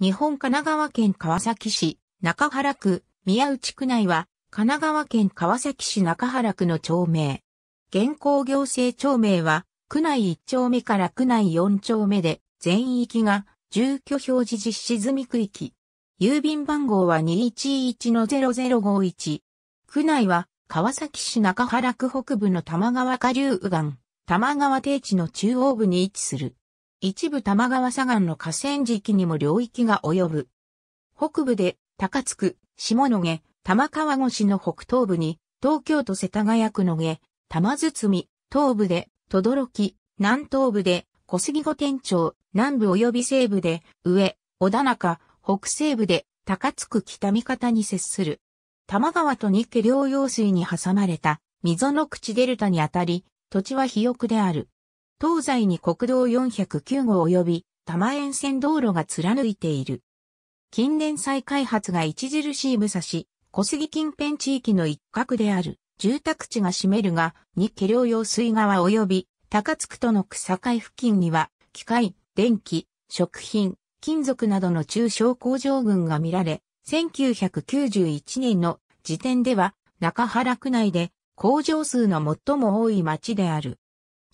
日本神奈川県川崎市、中原区、宮内区内は、神奈川県川崎市中原区の町名。現行行政町名は、区内1丁目から区内4丁目で、全域が、住居表示実施済み区域。郵便番号は211-0051。区内は、川崎市中原区北部の玉川下流右岸、玉川低地の中央部に位置する。一部玉川左岸の河川敷にも領域が及ぶ。北部で高津区、下野毛、玉川越しの北東部に、東京都世田谷区野毛、玉堤、東部で、等々力、南東部で、小杉御天町、南部及び西部で、上、小田中、北西部で、高津区北見方に接する。玉川と日家両用水に挟まれた、溝の口デルタにあたり、土地は肥沃である。東西に国道409号及び多摩沿線道路が貫いている。近年再開発が著しい武蔵、小杉近辺地域の一角である住宅地が占めるが、日下両用水川及び高津区との草海付近には、機械、電気、食品、金属などの中小工場群が見られ、1991年の時点では中原区内で工場数の最も多い町である。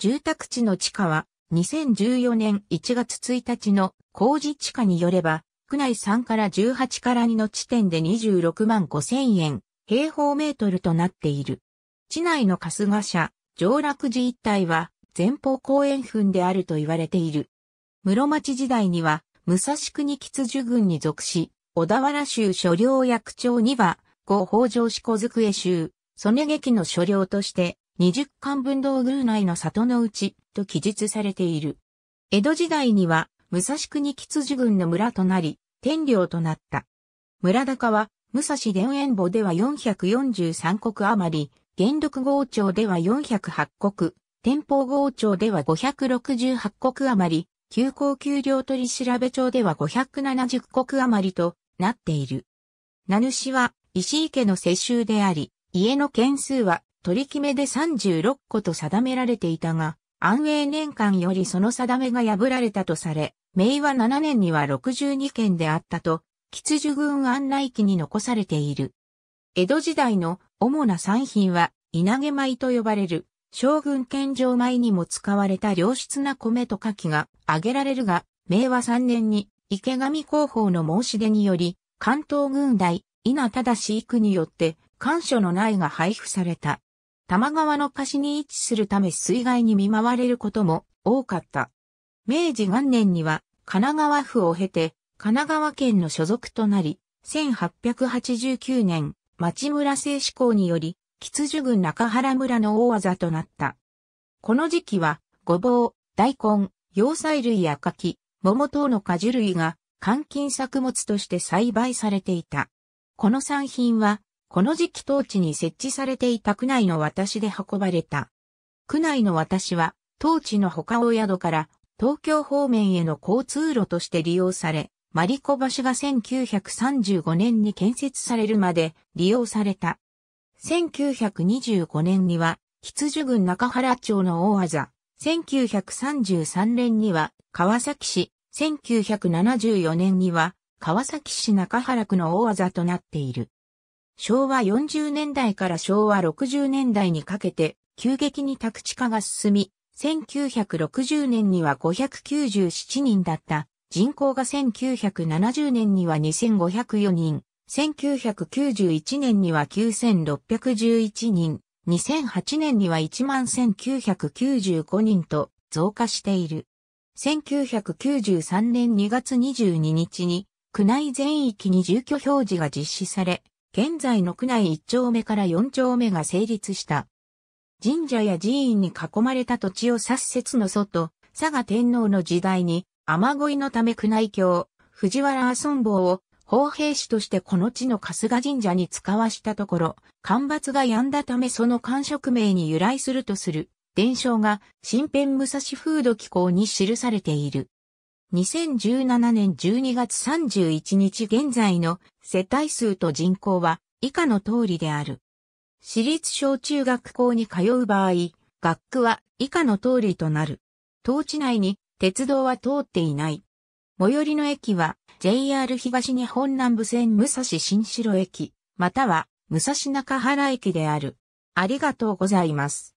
住宅地の地価は2014年1月1日の工事地価によれば、区内3から18から2の地点で26万5千円、平方メートルとなっている。地内の春日社、上洛寺一帯は前方公園墳であると言われている。室町時代には、武蔵国吉樹郡に属し、小田原州所領役長には、後北条志小机州、曽根劇の所領として、20巻分道宮内の里の内と記述されている。江戸時代には武蔵国吉次軍の村となり、天領となった。村高は、武蔵田園墓では443国余り、元禄郷町では408国、天保郷町では568国余り、急行丘陵取調べ町では570国余りとなっている。名主は石井家の世襲であり、家の件数は取り決めで36個と定められていたが、安永年間よりその定めが破られたとされ、明和7年には62件であったと、吉樹軍案内記に残されている。江戸時代の主な産品は、稲毛米と呼ばれる、将軍献上米にも使われた良質な米と牡蠣が挙げられるが、明和3年に池上広報の申し出により、関東軍大、稲忠飼育によって、官所の苗が配布された。多摩川の貸しに位置するため水害に見舞われることも多かった。明治元年には神奈川府を経て神奈川県の所属となり、1889年、町村製施行により、吉樹郡中原村の大技となった。この時期は、ごぼう、大根、洋菜類や柿、桃等の果樹類が、換金作物として栽培されていた。この産品は、この時期当地に設置されていた区内の私で運ばれた。区内の私は、当地の他お宿から東京方面への交通路として利用され、マリコ橋が1935年に建設されるまで利用された。1925年には、羊郡中原町の大技、1933年には川崎市、1974年には川崎市中原区の大技となっている。昭和40年代から昭和60年代にかけて、急激に宅地化が進み、1960年には597人だった人口が1970年には2504人、1991年には9611人、2008年には11995人と増加している。1993年2月22日に、区内全域に住居表示が実施され、現在の区内1丁目から4丁目が成立した。神社や寺院に囲まれた土地を指す説の外、佐賀天皇の時代に、雨乞いのため宮内教、藤原阿孫坊を、法兵士としてこの地の春日神社に使わしたところ、干ばつが止んだためその官職名に由来するとする、伝承が、新編武蔵風土紀行に記されている。2017年12月31日現在の世帯数と人口は以下の通りである。私立小中学校に通う場合、学区は以下の通りとなる。当地内に鉄道は通っていない。最寄りの駅は JR 東日本南部線武蔵新城駅、または武蔵中原駅である。ありがとうございます。